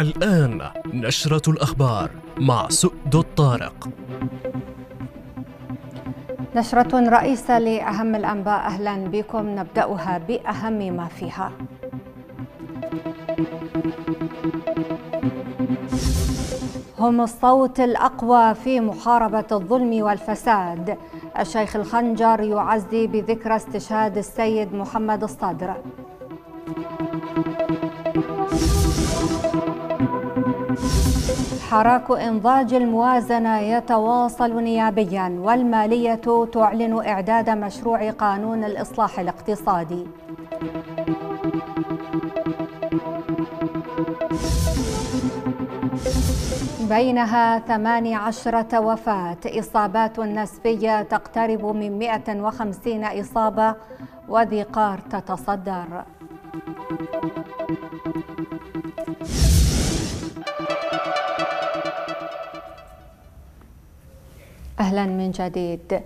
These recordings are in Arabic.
الآن نشرة الأخبار مع سؤد الطارق نشرة رئيسة لأهم الأنباء أهلا بكم نبدأها بأهم ما فيها هم الصوت الأقوى في محاربة الظلم والفساد الشيخ الخنجر يعزي بذكرى استشهاد السيد محمد الصدر حراك إنضاج الموازنة يتواصل نيابيا والمالية تعلن إعداد مشروع قانون الإصلاح الاقتصادي بينها 18 وفاة إصابات نسبية تقترب من 150 إصابة وذي قار تتصدر أهلا من جديد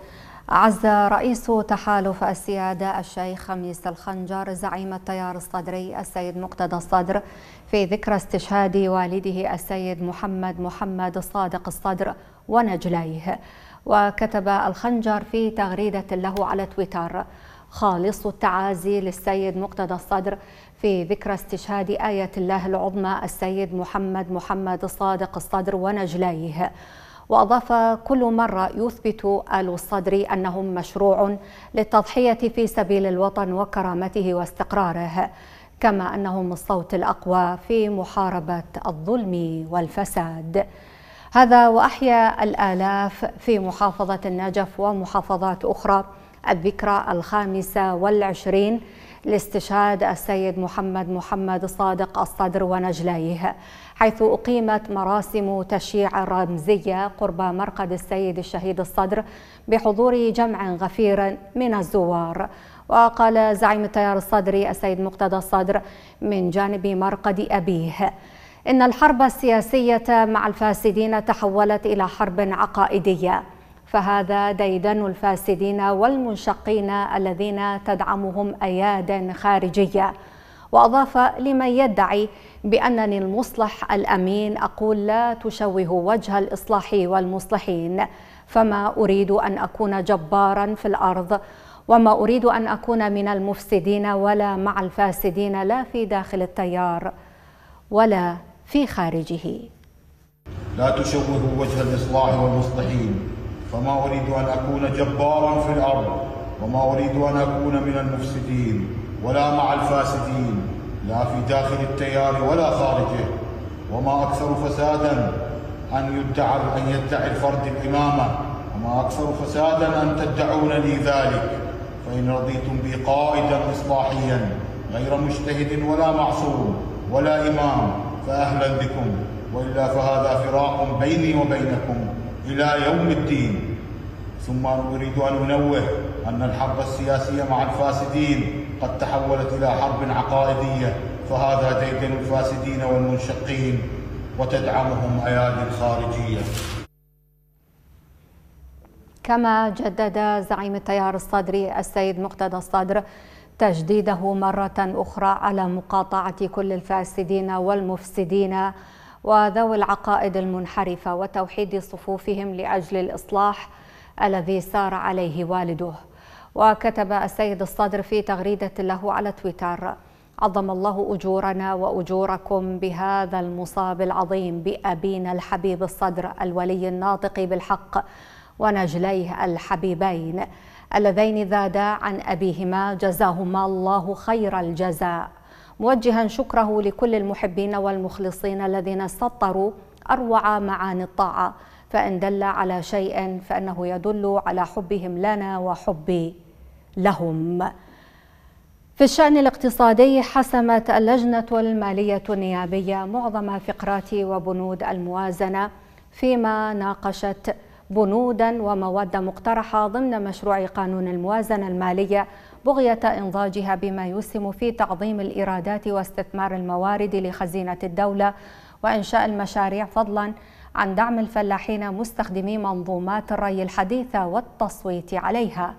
عز رئيس تحالف السيادة الشيخ خميس الخنجر زعيم التيار الصدري السيد مقتدى الصدر في ذكرى استشهاد والده السيد محمد محمد الصادق الصدر ونجليه وكتب الخنجر في تغريدة له على تويتر خالص التعازي للسيد مقتدى الصدر في ذكرى استشهاد آية الله العظمى السيد محمد محمد الصادق الصدر ونجليه وأضاف كل مرة يثبت آل الصدر أنهم مشروع للتضحية في سبيل الوطن وكرامته واستقراره كما أنهم الصوت الأقوى في محاربة الظلم والفساد هذا وأحيا الآلاف في محافظة النجف ومحافظات أخرى الذكرى الخامسة والعشرين لاستشهاد السيد محمد محمد صادق الصدر ونجلايه حيث أقيمت مراسم تشييع رمزية قرب مرقد السيد الشهيد الصدر بحضور جمع غفير من الزوار وقال زعيم التيار الصدري السيد مقتدى الصدر من جانب مرقد أبيه إن الحرب السياسية مع الفاسدين تحولت إلى حرب عقائدية فهذا ديدن الفاسدين والمنشقين الذين تدعمهم أياد خارجية وأضاف لمن يدعي بأنني المصلح الأمين أقول لا تشوه وجه الإصلاح والمصلحين فما أريد أن أكون جبارا في الأرض وما أريد أن أكون من المفسدين ولا مع الفاسدين لا في داخل التيار ولا في خارجه لا تشوهوا وجه الإصلاح والمصلحين فما أريد أن أكون جبارا في الأرض وما أريد أن أكون من المفسدين ولا مع الفاسدين لا في داخل التيار ولا خارجه وما أكثر فسادا أن يدعى أن يدعي الفرد الإمامة وما أكثر فسادا أن تدعون لي ذلك فإن رضيتم بي قائدا إصلاحيا غير مجتهد ولا معصوم ولا إمام فأهلا بكم وإلا فهذا فراق بيني وبينكم إلى يوم الدين ثم نريد أن ننوه أن الحرب السياسية مع الفاسدين قد تحولت إلى حرب عقائدية فهذا ديدن الفاسدين والمنشقين وتدعمهم أيادي خارجية كما جدد زعيم التيار الصدري السيد مقتدى الصدر تجديده مرة أخرى على مقاطعة كل الفاسدين والمفسدين وذوي العقائد المنحرفة وتوحيد صفوفهم لأجل الإصلاح الذي سار عليه والده وكتب السيد الصدر في تغريدة له على تويتر عظم الله أجورنا وأجوركم بهذا المصاب العظيم بأبينا الحبيب الصدر الولي الناطق بالحق ونجليه الحبيبين اللذين ذادا عن أبيهما جزاهما الله خير الجزاء موجها شكره لكل المحبين والمخلصين الذين سطروا أروع معاني الطاعة فإن دل على شيء فإنه يدل على حبهم لنا وحب لهم في الشأن الاقتصادي حسمت اللجنة المالية النيابية معظم فقرات وبنود الموازنة فيما ناقشت بنودا ومواد مقترحة ضمن مشروع قانون الموازنة المالية بغية إنضاجها بما يسهم في تعظيم الإيرادات واستثمار الموارد لخزينة الدولة وإنشاء المشاريع فضلا عن دعم الفلاحين مستخدمي منظومات الري الحديثة والتصويت عليها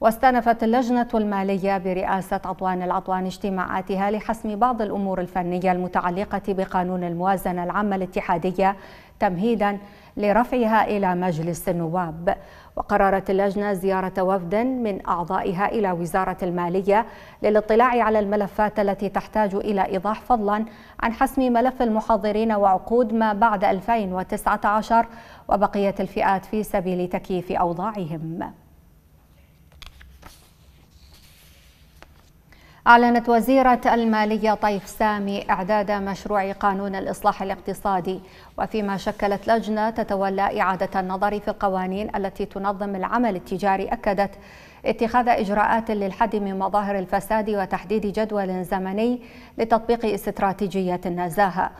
واستأنفت اللجنة المالية برئاسة عطوان العطوان اجتماعاتها لحسم بعض الأمور الفنية المتعلقة بقانون الموازنة العامة الاتحادية تمهيدا لرفعها إلى مجلس النواب وقررت اللجنة زيارة وفد من أعضائها إلى وزارة المالية للاطلاع على الملفات التي تحتاج إلى إيضاح فضلا عن حسم ملف المحاضرين وعقود ما بعد 2019 وبقية الفئات في سبيل تكييف أوضاعهم أعلنت وزيرة المالية طيف سامي إعداد مشروع قانون الإصلاح الاقتصادي وفيما شكلت لجنة تتولى إعادة النظر في القوانين التي تنظم العمل التجاري أكدت اتخاذ إجراءات للحد من مظاهر الفساد وتحديد جدول زمني لتطبيق استراتيجية النزاهة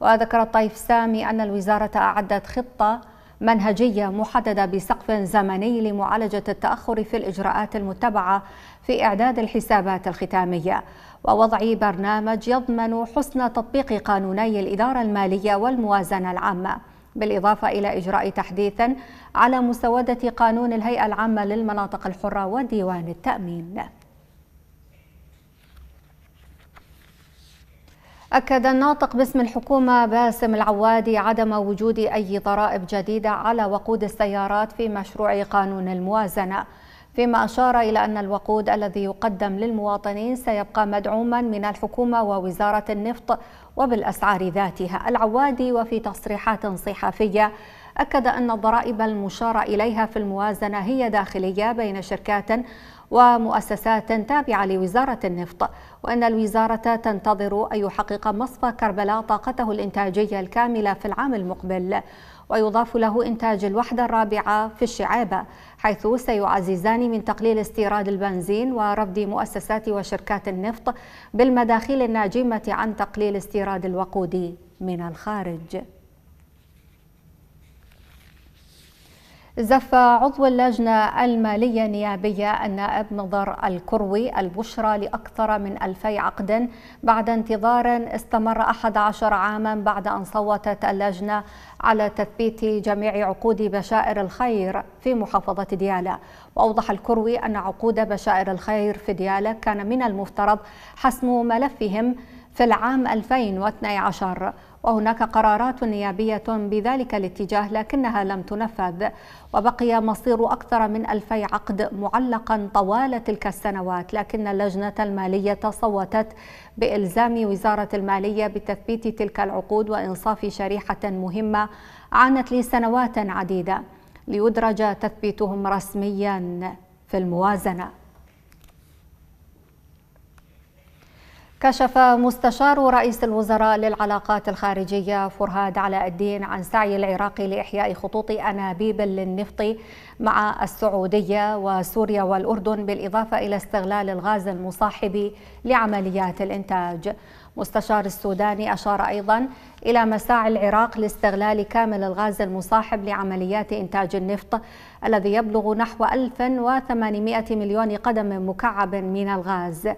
وذكر طيف سامي أن الوزارة أعدت خطة منهجية محددة بسقف زمني لمعالجة التأخر في الإجراءات المتبعة في إعداد الحسابات الختامية ووضع برنامج يضمن حسن تطبيق قانوني الإدارة المالية والموازنة العامة بالإضافة إلى إجراء تحديث على مسودة قانون الهيئة العامة للمناطق الحرة وديوان التأمين أكد الناطق باسم الحكومة باسم العوادي عدم وجود أي ضرائب جديدة على وقود السيارات في مشروع قانون الموازنة فيما أشار إلى أن الوقود الذي يقدم للمواطنين سيبقى مدعوما من الحكومة ووزارة النفط وبالأسعار ذاتها العوادي وفي تصريحات صحفية أكد أن الضرائب المشار إليها في الموازنة هي داخلية بين شركات ومؤسسات تابعة لوزارة النفط وأن الوزارة تنتظر أن يحقق مصفى كربلاء طاقته الإنتاجية الكاملة في العام المقبل ويضاف له إنتاج الوحدة الرابعة في الشعابة حيث سيعززان من تقليل استيراد البنزين ورفض مؤسسات وشركات النفط بالمداخيل الناجمة عن تقليل استيراد الوقود من الخارج زف عضو اللجنة المالية النيابية النائب نظر الكروي البشرى لأكثر من ألفي عقد بعد انتظار استمر 11 عاما بعد أن صوتت اللجنة على تثبيت جميع عقود بشائر الخير في محافظة ديالى وأوضح الكروي أن عقود بشائر الخير في ديالى كان من المفترض حسم ملفهم في العام 2012 وهناك قرارات نيابية بذلك الاتجاه لكنها لم تنفذ وبقي مصير أكثر من ألفي عقد معلقا طوال تلك السنوات لكن اللجنة المالية صوتت بإلزام وزارة المالية بتثبيت تلك العقود وإنصاف شريحة مهمة عانت لسنوات عديدة ليدرج تثبيتهم رسميا في الموازنه كشف مستشار رئيس الوزراء للعلاقات الخارجية فرهاد علاء الدين عن سعي العراق لإحياء خطوط أنابيب للنفط مع السعودية وسوريا والأردن بالإضافة إلى استغلال الغاز المصاحب لعمليات الإنتاج مستشار السوداني أشار أيضا إلى مساعي العراق لاستغلال كامل الغاز المصاحب لعمليات إنتاج النفط الذي يبلغ نحو 1800 مليون قدم مكعب من الغاز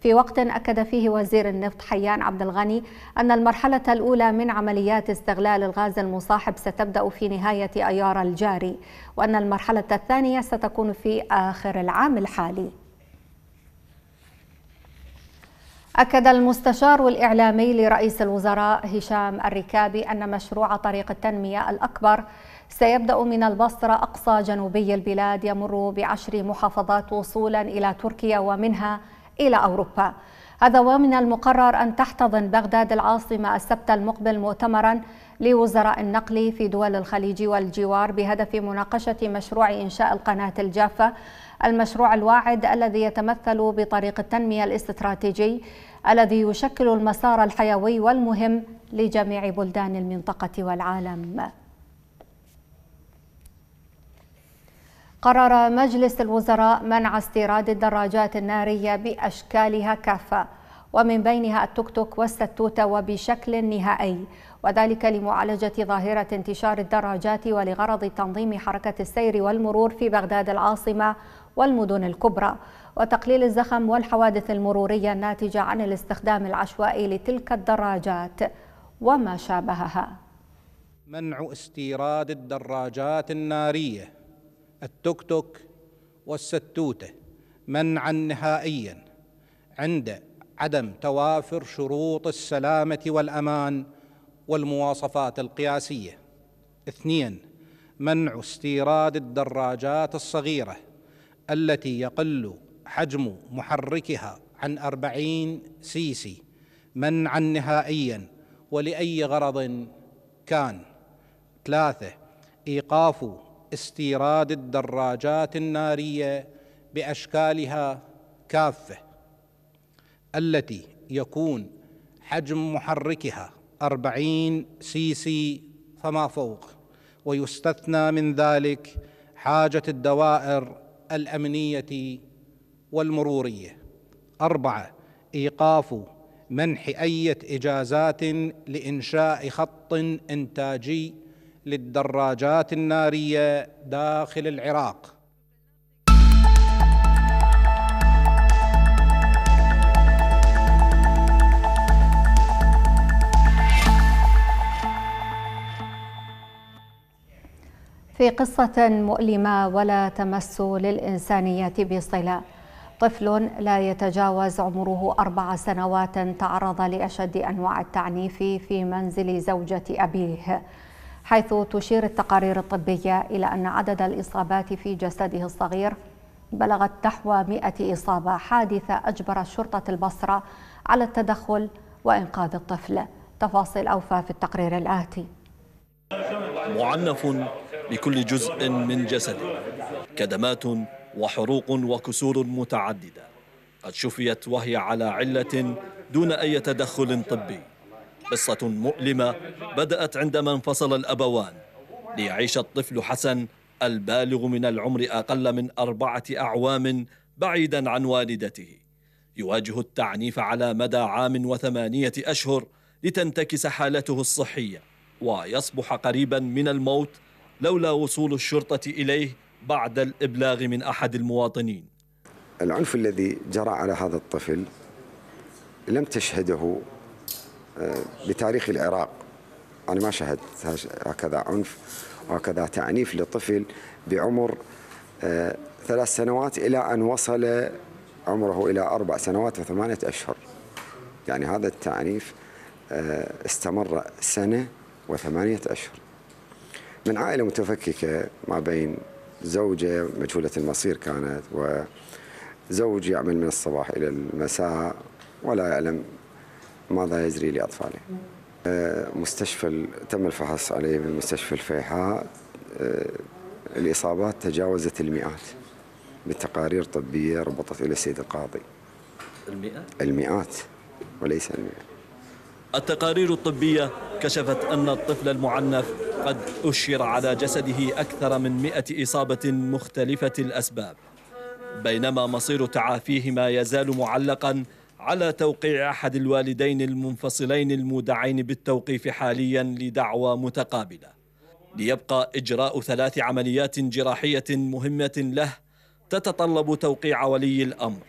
في وقت أكد فيه وزير النفط حيان عبد الغني أن المرحلة الأولى من عمليات استغلال الغاز المصاحب ستبدأ في نهاية أيار الجاري وأن المرحلة الثانية ستكون في آخر العام الحالي أكد المستشار الإعلامي لرئيس الوزراء هشام الركابي أن مشروع طريق التنمية الأكبر سيبدأ من البصرة أقصى جنوبي البلاد يمر بعشر محافظات وصولا إلى تركيا ومنها إلى أوروبا هذا ومن المقرر أن تحتضن بغداد العاصمة السبت المقبل مؤتمرا لوزراء النقل في دول الخليج والجوار بهدف مناقشة مشروع إنشاء القناة الجافة المشروع الواعد الذي يتمثل بطريق التنمية الاستراتيجي الذي يشكل المسار الحيوي والمهم لجميع بلدان المنطقة والعالم قرر مجلس الوزراء منع استيراد الدراجات النارية بأشكالها كافة ومن بينها التوك توك والستوتة وبشكل نهائي وذلك لمعالجة ظاهرة انتشار الدراجات ولغرض تنظيم حركة السير والمرور في بغداد العاصمة والمدن الكبرى وتقليل الزخم والحوادث المرورية الناتجة عن الاستخدام العشوائي لتلك الدراجات وما شابهها منع استيراد الدراجات النارية التوك توك والستوتة منعا نهائيا عند عدم توافر شروط السلامة والأمان والمواصفات القياسية اثنين منع استيراد الدراجات الصغيره التي يقل حجم محركها عن أربعين سيسي منعا نهائيا ولأي غرض كان ثلاثة إيقاف استيراد الدراجات النارية بأشكالها كافة التي يكون حجم محركها أربعين سيسي فما فوق ويستثنى من ذلك حاجة الدوائر الامنيه والمروريه اربعه ايقاف منح اي اجازات لانشاء خط انتاجي للدراجات الناريه داخل العراق في قصة مؤلمة ولا تمس للإنسانية بصلة طفل لا يتجاوز عمره أربع سنوات تعرض لأشد أنواع التعنيف في منزل زوجة أبيه حيث تشير التقارير الطبية إلى أن عدد الإصابات في جسده الصغير بلغت نحو 100 إصابة حادثة أجبر شرطة البصرة على التدخل وإنقاذ الطفل تفاصيل أوفى في التقرير الآتي معنف لكل جزء من جسده كدمات وحروق وكسور متعددة قد شفيت وهي على علة دون أي تدخل طبي قصة مؤلمة بدأت عندما انفصل الأبوان ليعيش الطفل حسن البالغ من العمر أقل من أربعة أعوام بعيدا عن والدته يواجه التعنيف على مدى عام وثمانية أشهر لتنتكس حالته الصحية ويصبح قريبا من الموت لولا وصول الشرطة إليه بعد الإبلاغ من أحد المواطنين العنف الذي جرى على هذا الطفل لم تشهده آه، بتاريخ العراق أنا ما شهدت هكذا عنف وهكذا تعنيف لطفل بعمر آه، ثلاث سنوات إلى أن وصل عمره إلى أربع سنوات وثمانية أشهر يعني هذا التعنيف آه، استمر سنة وثمانية أشهر من عائلة متفككة ما بين زوجة مجهولة المصير كانت وزوج يعمل من الصباح إلى المساء ولا يعلم ماذا يجري لأطفاله آه، مستشفى تم الفحص عليه بمستشفى الفيحاء آه، الإصابات تجاوزت المئات بتقارير طبية ربطت إلى السيد القاضي المئات؟ المئات وليس المئات. التقارير الطبية كشفت أن الطفل المعنف قد أشر على جسده أكثر من مئة إصابة مختلفة الأسباب بينما مصير تعافيه ما يزال معلقا على توقيع أحد الوالدين المنفصلين المودعين بالتوقيف حاليا لدعوى متقابلة ليبقى إجراء ثلاث عمليات جراحية مهمة له تتطلب توقيع ولي الأمر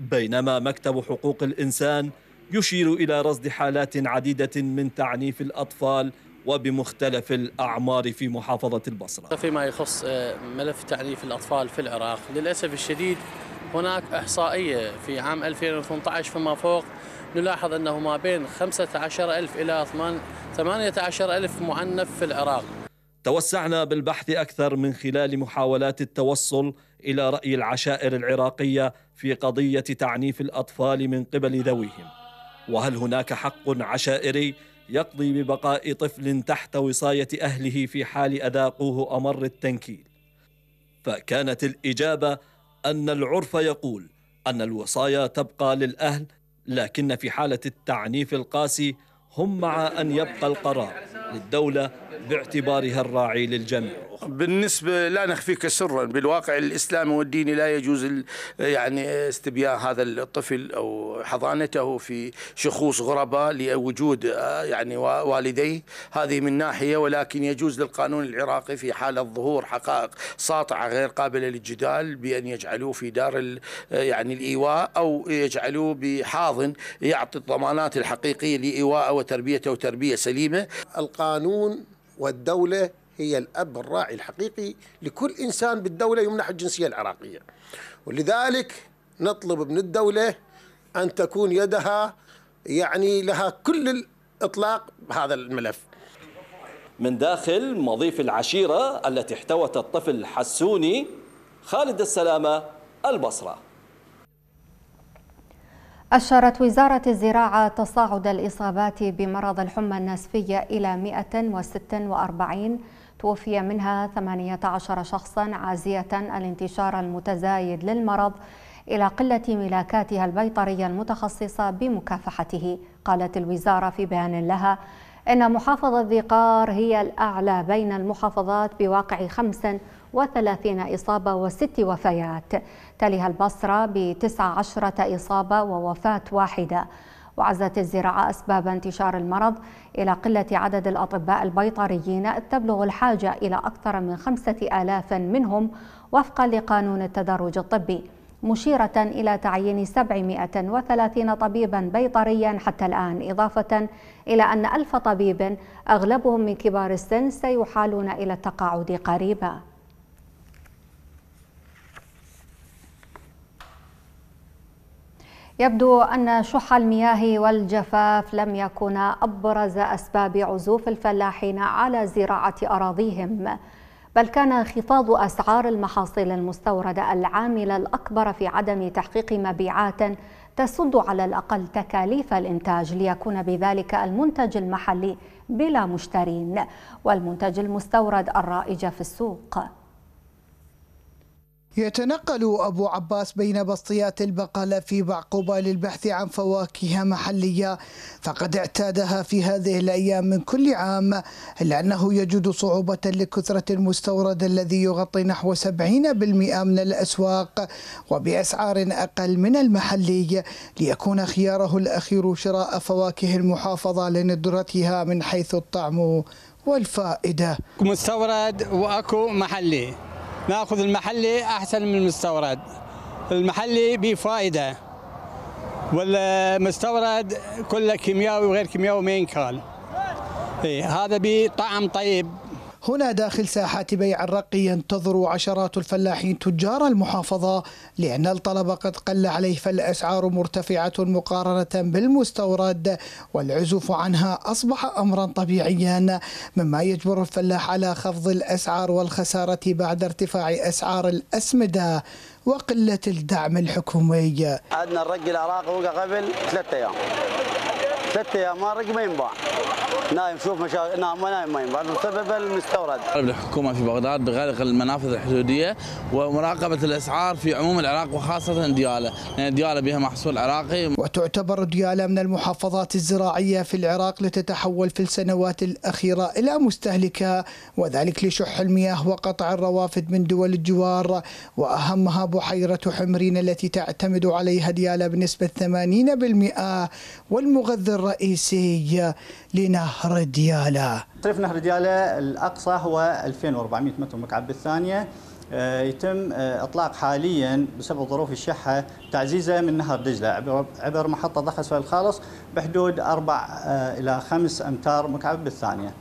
بينما مكتب حقوق الإنسان يشير إلى رصد حالات عديدة من تعنيف الأطفال وبمختلف الأعمار في محافظة البصرة فيما يخص آه، ملف تعنيف الأطفال في العراق للأسف الشديد هناك إحصائية في عام 2018 فيما فوق نلاحظ أنه ما بين 15000 إلى 18000 معنف في العراق توسعنا بالبحث أكثر من خلال محاولات التوصل إلى رأي العشائر العراقية في قضية تعنيف الأطفال من قبل ذويهم وهل هناك حق عشائري يقضي ببقاء طفل تحت وصايه اهله في حال اذاقوه امر التنكيل فكانت الاجابه ان العرف يقول ان الوصايا تبقى للاهل لكن في حاله التعنيف القاسي هم مع ان يبقى القرار للدولة باعتبارها الراعي للجميع بالنسبة لا نخفيك سرا بالواقع الإسلامي والديني لا يجوز يعني استبيان هذا الطفل أو حضانته في شخوص غرباء لوجود يعني والديه هذه من ناحية ولكن يجوز للقانون العراقي في حالة ظهور حقائق ساطعة غير قابلة للجدال بأن يجعلوه في دار يعني الإيواء أو يجعلوه بحاضن يعطي الضمانات الحقيقية لإيواءه وتربيته وتربية سليمة القانون والدولة هي الأب الراعي الحقيقي لكل إنسان بالدولة يمنح الجنسية العراقية ولذلك نطلب من الدولة أن تكون يدها يعني لها كل الإطلاق بهذا الملف من داخل مضيف العشيرة التي احتوت الطفل حسوني خالد السلامة البصره أشارت وزارة الزراعة تصاعد الإصابات بمرض الحمى الناسفية إلى 146 توفي منها 18 شخصا عازية الانتشار المتزايد للمرض إلى قلة ملاكاتها البيطرية المتخصصة بمكافحته قالت الوزارة في بيان لها إن محافظة ذي قار هي الأعلى بين المحافظات بواقع 35 إصابة وست وفيات تليها البصرة بتسعة عشرة إصابة ووفاة واحدة وعزت الزراعة أسباب انتشار المرض إلى قلة عدد الأطباء البيطريين تبلغ الحاجة إلى أكثر من خمسة آلاف منهم وفقا لقانون التدرج الطبي مشيرة إلى تعيين 730 طبيبا بيطريا حتى الآن إضافة إلى أن ألف طبيب أغلبهم من كبار السن سيحالون إلى التقاعد قريباً يبدو أن شح المياه والجفاف لم يكونا أبرز أسباب عزوف الفلاحين على زراعة أراضيهم بل كان انخفاض أسعار المحاصيل المستوردة العامل الأكبر في عدم تحقيق مبيعات تسد على الأقل تكاليف الإنتاج ليكون بذلك المنتج المحلي بلا مشترين والمنتج المستورد الرائج في السوق يتنقل أبو عباس بين بسطيات البقالة في بعقوبة للبحث عن فواكه محلية فقد اعتادها في هذه الأيام من كل عام إلا أنه يجد صعوبة لكثرة المستورد الذي يغطي نحو 70% من الأسواق وبأسعار أقل من المحلي ليكون خياره الأخير شراء فواكه المحافظة لندرتها من حيث الطعم والفائدة مستورد وأكو محلي ناخذ المحلي احسن من المستورد المحلي بفائده والمستورد كله كيمياوي وغير كيمياوي ما ينكال إيه هذا بطعم طيب هنا داخل ساحات بيع الرقي ينتظر عشرات الفلاحين تجار المحافظة لأن الطلب قد قل عليه فالأسعار مرتفعة مقارنة بالمستورد والعزوف عنها أصبح أمرا طبيعيا مما يجبر الفلاح على خفض الأسعار والخسارة بعد ارتفاع أسعار الأسمدة وقلة الدعم الحكومي عدنا الرقي العراقي وقع قبل ثلاثة أيام ثلاث ايام رق ما ينباع نايم شوف مشاكل نعم، نايم ما ينباع بسبب المستورد الحكومة في بغداد بغلق المنافذ الحدودية ومراقبة الاسعار في عموم العراق وخاصة دياله لان يعني دياله بها محصول عراقي وتعتبر دياله من المحافظات الزراعية في العراق لتتحول في السنوات الأخيرة إلى مستهلكة وذلك لشح المياه وقطع الروافد من دول الجوار وأهمها بحيرة حمرين التي تعتمد عليها دياله بنسبة 80% والمغذر الرئيسي لنهر ديالا ريف نهر ديالا الأقصى هو 2400 متر مكعب بالثانية آه، يتم آه، اطلاق حاليا بسبب ظروف الشحه تعزيزه من نهر دجله عبر محطه ضخ اسفل الخالص بحدود 4 آه، الى 5 امتار مكعب بالثانيه.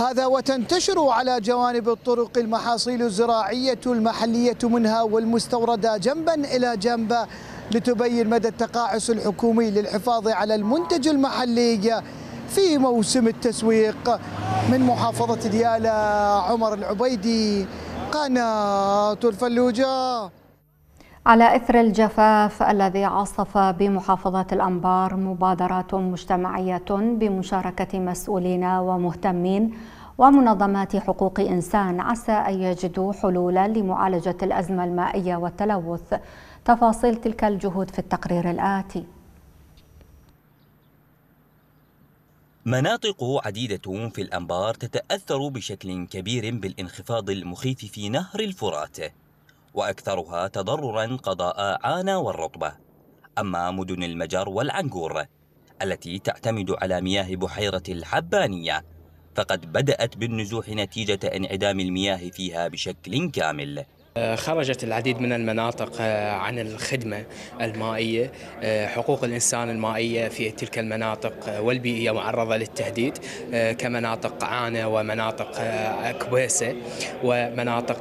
هذا وتنتشر على جوانب الطرق المحاصيل الزراعيه المحليه منها والمستورده جنبا الى جنب لتبين مدى التقاعس الحكومي للحفاظ على المنتج المحلي في موسم التسويق من محافظة ديالى عمر العبيدي قناة الفلوجة على إثر الجفاف الذي عصف بمحافظة الأنبار مبادرات مجتمعية بمشاركة مسؤولين ومهتمين ومنظمات حقوق إنسان عسى أن يجدوا حلولا لمعالجة الأزمة المائية والتلوث تفاصيل تلك الجهود في التقرير الآتي مناطق عديدة في الأنبار تتأثر بشكل كبير بالانخفاض المخيف في نهر الفرات وأكثرها تضررا قضاء عانا والرطبة أما مدن المجر والعنقور التي تعتمد على مياه بحيرة الحبانية فقد بدأت بالنزوح نتيجة انعدام المياه فيها بشكل كامل آه، خرجت العديد من المناطق آه، عن الخدمة المائية آه، حقوق الإنسان المائية في تلك المناطق والبيئية معرضة للتهديد كمناطق عانة ومناطق كويسة ومناطق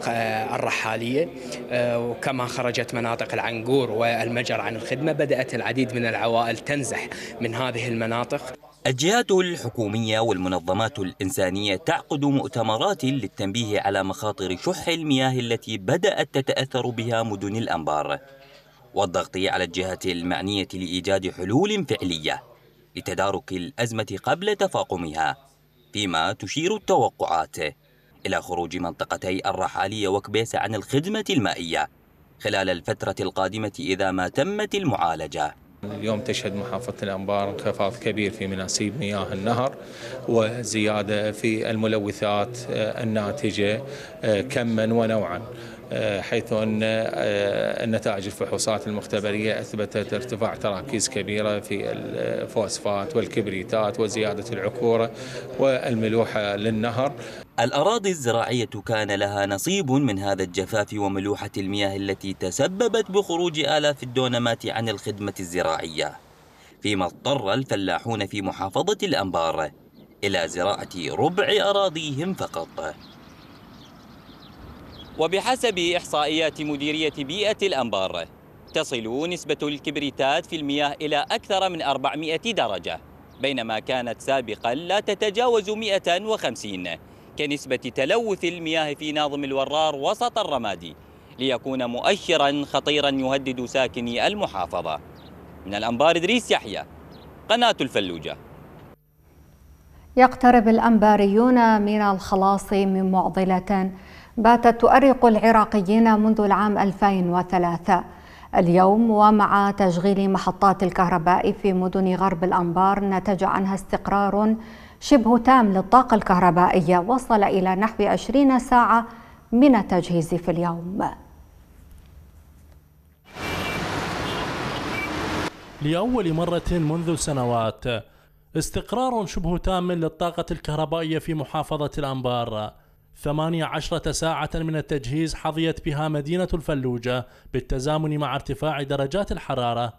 الرحالية وكما خرجت مناطق العنقور والمجر عن الخدمة بدأت العديد من العوائل تنزح من هذه المناطق الجهات الحكومية والمنظمات الإنسانية تعقد مؤتمرات للتنبيه على مخاطر شح المياه التي بدأت تتأثر بها مدن الأنبار والضغط على الجهات المعنية لإيجاد حلول فعلية لتدارك الأزمة قبل تفاقمها فيما تشير التوقعات إلى خروج منطقتي الرحالية وكبيس عن الخدمة المائية خلال الفترة القادمة إذا ما تمت المعالجة اليوم تشهد محافظة الأنبار انخفاض كبير في مناسيب مياه النهر وزيادة في الملوثات الناتجة آه، كما ونوعا آه، حيث أن آه، النتائج الفحوصات المختبرية أثبتت ارتفاع تراكيز كبيرة في الفوسفات والكبريتات وزيادة العكورة والملوحة للنهر الأراضي الزراعية كان لها نصيب من هذا الجفاف وملوحة المياه التي تسببت بخروج آلاف الدونمات عن الخدمة الزراعية فيما اضطر الفلاحون في محافظة الأنبار إلى زراعة ربع أراضيهم فقط وبحسب إحصائيات مديرية بيئة الأنبار تصل نسبة الكبريتات في المياه إلى أكثر من 400 درجة بينما كانت سابقا لا تتجاوز 150 كنسبة تلوث المياه في ناظم الورار وسط الرمادي ليكون مؤشرا خطيرا يهدد ساكني المحافظة من الأنبار إدريس يحيى قناة الفلوجة يقترب الأنباريون من الخلاص من معضلة باتت تؤرق العراقيين منذ العام 2003 اليوم ومع تشغيل محطات الكهرباء في مدن غرب الأنبار نتج عنها استقرار شبه تام للطاقة الكهربائية وصل إلى نحو 20 ساعة من التجهيز في اليوم لأول مرة منذ سنوات استقرار شبه تام للطاقة الكهربائية في محافظة الأنبار 18 ساعة من التجهيز حظيت بها مدينة الفلوجة بالتزامن مع ارتفاع درجات الحرارة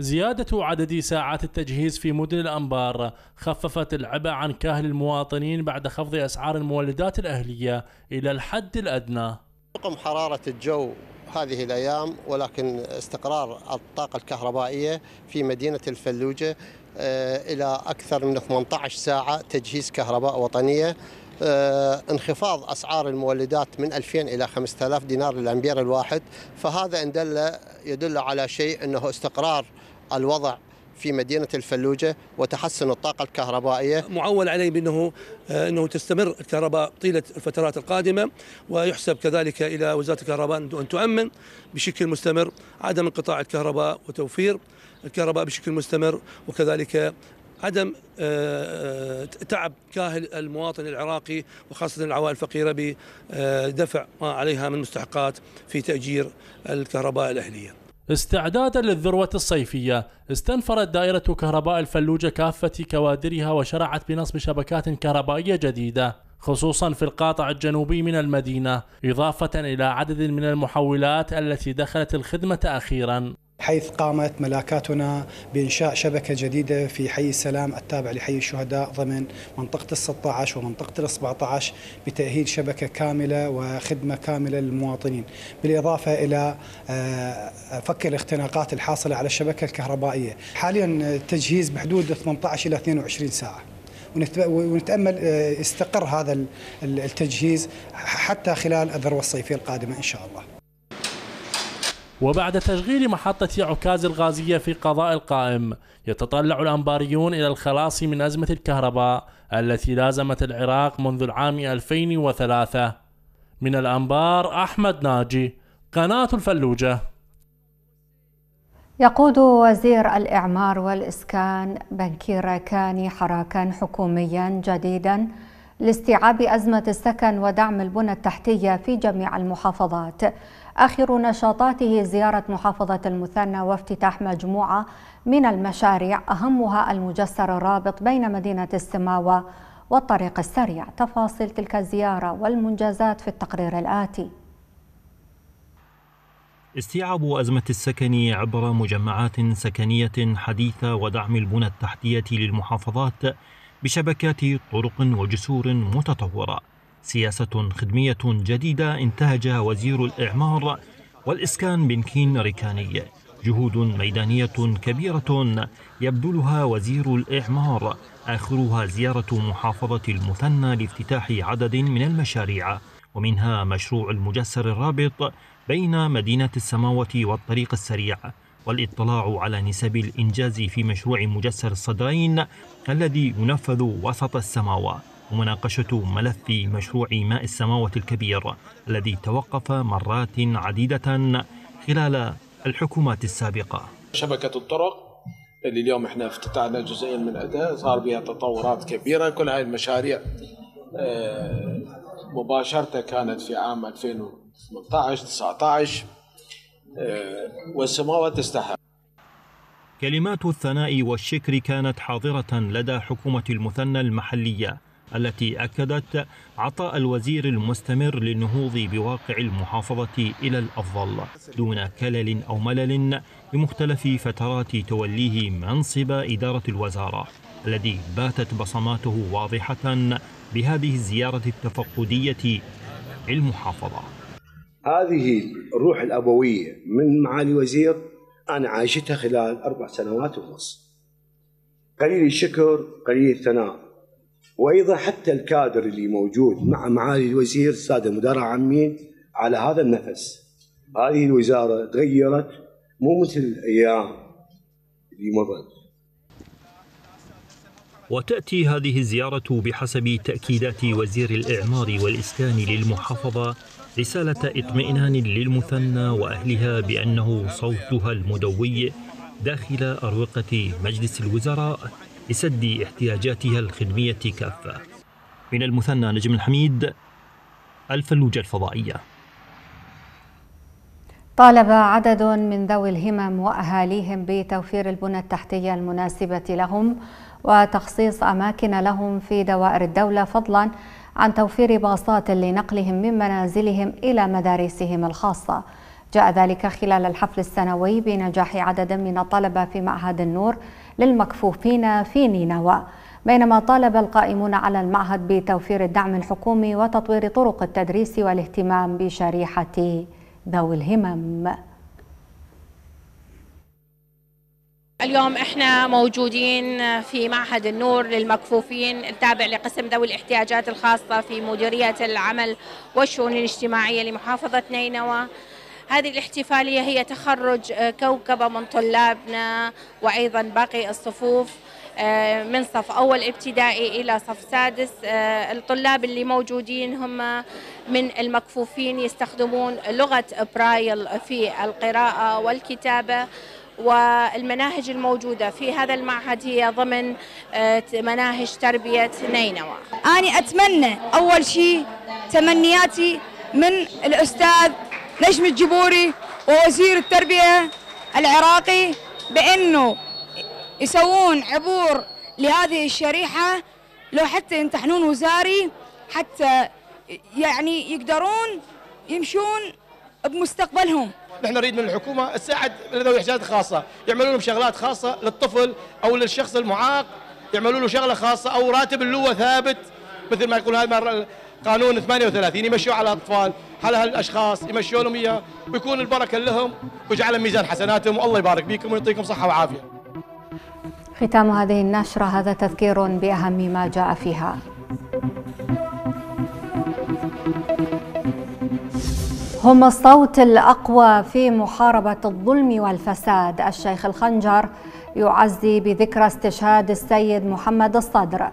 زيادة عدد ساعات التجهيز في مدن الأنبار خففت العبء عن كاهل المواطنين بعد خفض أسعار المولدات الأهلية إلى الحد الأدنى رقم حرارة الجو هذه الأيام ولكن استقرار الطاقة الكهربائية في مدينة الفلوجة آه، إلى أكثر من 18 ساعة تجهيز كهرباء وطنية آه، انخفاض أسعار المولدات من 2000 إلى 5000 دينار للأمبير الواحد فهذا إن دل يدل على شيء أنه استقرار الوضع في مدينة الفلوجة وتحسن الطاقة الكهربائية معول عليه بأنه آه، أنه تستمر الكهرباء طيلة الفترات القادمة ويحسب كذلك إلى وزارة الكهرباء أن تؤمن بشكل مستمر عدم انقطاع الكهرباء وتوفير الكهرباء بشكل مستمر وكذلك عدم آه، آه، تعب كاهل المواطن العراقي وخاصة العوائل الفقيرة بدفع ما عليها من مستحقات في تأجير الكهرباء الأهلية استعدادا للذروة الصيفية استنفرت دائرة كهرباء الفلوجة كافة كوادرها وشرعت بنصب شبكات كهربائية جديدة خصوصا في القاطع الجنوبي من المدينة إضافة إلى عدد من المحولات التي دخلت الخدمة أخيرا حيث قامت ملاكاتنا بإنشاء شبكة جديدة في حي السلام التابع لحي الشهداء ضمن منطقة ال 16 ومنطقة ال 17 بتأهيل شبكة كاملة وخدمة كاملة للمواطنين بالإضافة إلى آه، فك الاختناقات الحاصلة على الشبكة الكهربائية حاليا التجهيز بحدود 18 إلى 22 ساعة ونتامل آه، استقر هذا التجهيز حتى خلال الذروه الصيفيه القادمه ان شاء الله. وبعد تشغيل محطة عكاز الغازية في قضاء القائم يتطلع الأنباريون إلى الخلاص من أزمة الكهرباء التي لازمت العراق منذ العام 2003 من الأنبار أحمد ناجي قناة الفلوجة يقود وزير الإعمار والإسكان بنكير كاني حراكا حكوميا جديدا لاستيعاب أزمة السكن ودعم البنى التحتية في جميع المحافظات آخر نشاطاته زيارة محافظة المثنى وافتتاح مجموعة من المشاريع أهمها المجسر الرابط بين مدينة السماوة والطريق السريع تفاصيل تلك الزيارة والمنجزات في التقرير الآتي استيعاب أزمة السكن عبر مجمعات سكنية حديثة ودعم البنى التحتية للمحافظات بشبكات طرق وجسور متطوره سياسه خدميه جديده انتهجها وزير الاعمار والاسكان بنكين ريكاني جهود ميدانيه كبيره يبذلها وزير الاعمار اخرها زياره محافظه المثنى لافتتاح عدد من المشاريع ومنها مشروع المجسر الرابط بين مدينه السماوه والطريق السريع والاطلاع على نسب الإنجاز في مشروع مجسر الصدرين الذي ينفذ وسط السماوه ومناقشة ملف مشروع ماء السماوة الكبير الذي توقف مرات عديدة خلال الحكومات السابقة شبكة الطرق اللي اليوم احنا افتتحنا جزئيا من اداء صار بها تطورات كبيره كل هاي المشاريع آه، مباشرة كانت في عام 2018 19 آه، والسماوات تستحق كلمات الثناء والشكر كانت حاضرة لدى حكومة المثنى المحلية التي أكدت عطاء الوزير المستمر للنهوض بواقع المحافظة إلى الأفضل دون كلل أو ملل لمختلف فترات توليه منصب إدارة الوزارة الذي باتت بصماته واضحة بهذه الزيارة التفقدية المحافظة هذه الروح الابويه من معالي وزير انا عايشتها خلال اربع سنوات ونص. قليل الشكر قليل الثناء. وايضا حتى الكادر اللي موجود مع معالي الوزير الساده المدراء عامين على هذا النفس. هذه الوزاره تغيرت مو مثل الايام اللي مضت. وتأتي هذه الزيارة بحسب تأكيدات وزير الإعمار والإسكان للمحافظة رسالة اطمئنان للمثنى وأهلها بأنه صوتها المدوي داخل أروقة مجلس الوزراء لسد احتياجاتها الخدمية كافة من المثنى نجم الحميد الفلوجة الفضائية طالب عدد من ذوي الهمم وأهاليهم بتوفير البنى التحتية المناسبة لهم وتخصيص أماكن لهم في دوائر الدولة فضلاً عن توفير باصات لنقلهم من منازلهم إلى مدارسهم الخاصة جاء ذلك خلال الحفل السنوي بنجاح عدد من الطلبة في معهد النور للمكفوفين في نينوى بينما طالب القائمون على المعهد بتوفير الدعم الحكومي وتطوير طرق التدريس والاهتمام بشريحة ذوي الهمم اليوم احنا موجودين في معهد النور للمكفوفين التابع لقسم ذوي الاحتياجات الخاصه في مديريه العمل والشؤون الاجتماعيه لمحافظه نينوى. هذه الاحتفاليه هي تخرج كوكبه من طلابنا وايضا باقي الصفوف آه، من صف أول ابتدائي إلى صف سادس آه، الطلاب اللي موجودين هم من المكفوفين يستخدمون لغة برايل في القراءة والكتابة والمناهج الموجودة في هذا المعهد هي ضمن آه، مناهج تربية نينوى أنا أتمنى أول شيء تمنياتي من الأستاذ نجم الجبوري ووزير التربية العراقي بأنه يسوون عبور لهذه الشريحة لو حتى يمتحنون وزاري حتى يعني يقدرون يمشون بمستقبلهم نحن نريد من الحكومه تساعد ذوي احتياجات خاصه يعملوا لهم شغلات خاصه للطفل او للشخص المعاق يعملوا له شغله خاصه او راتب اللي هو ثابت مثل ما يقول هذا قانون 38 يمشوا على الاطفال على هالاشخاص يمشوا لهم اياه ويكون البركه لهم ويجعل ميزان حسناتهم والله يبارك بكم ويعطيكم صحه وعافيه. ختام هذه النشره هذا تذكير باهم ما جاء فيها. هم الصوت الأقوى في محاربة الظلم والفساد الشيخ الخنجر يعزي بذكرى استشهاد السيد محمد الصدر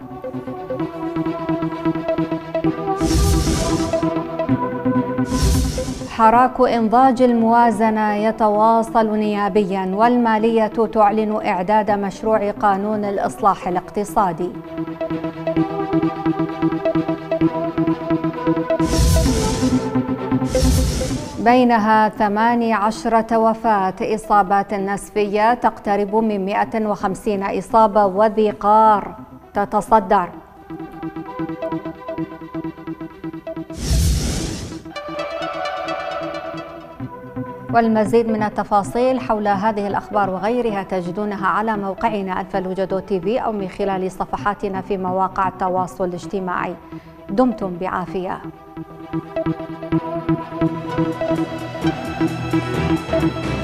حراك إنضاج الموازنة يتواصل نيابيا والمالية تعلن إعداد مشروع قانون الإصلاح الاقتصادي بينها 18 وفاة إصابات نسفية تقترب من 150 إصابة وذقار تتصدر والمزيد من التفاصيل حول هذه الأخبار وغيرها تجدونها على موقعنا الفلوجدو تي في أو من خلال صفحاتنا في مواقع التواصل الاجتماعي دمتم بعافية Thank you.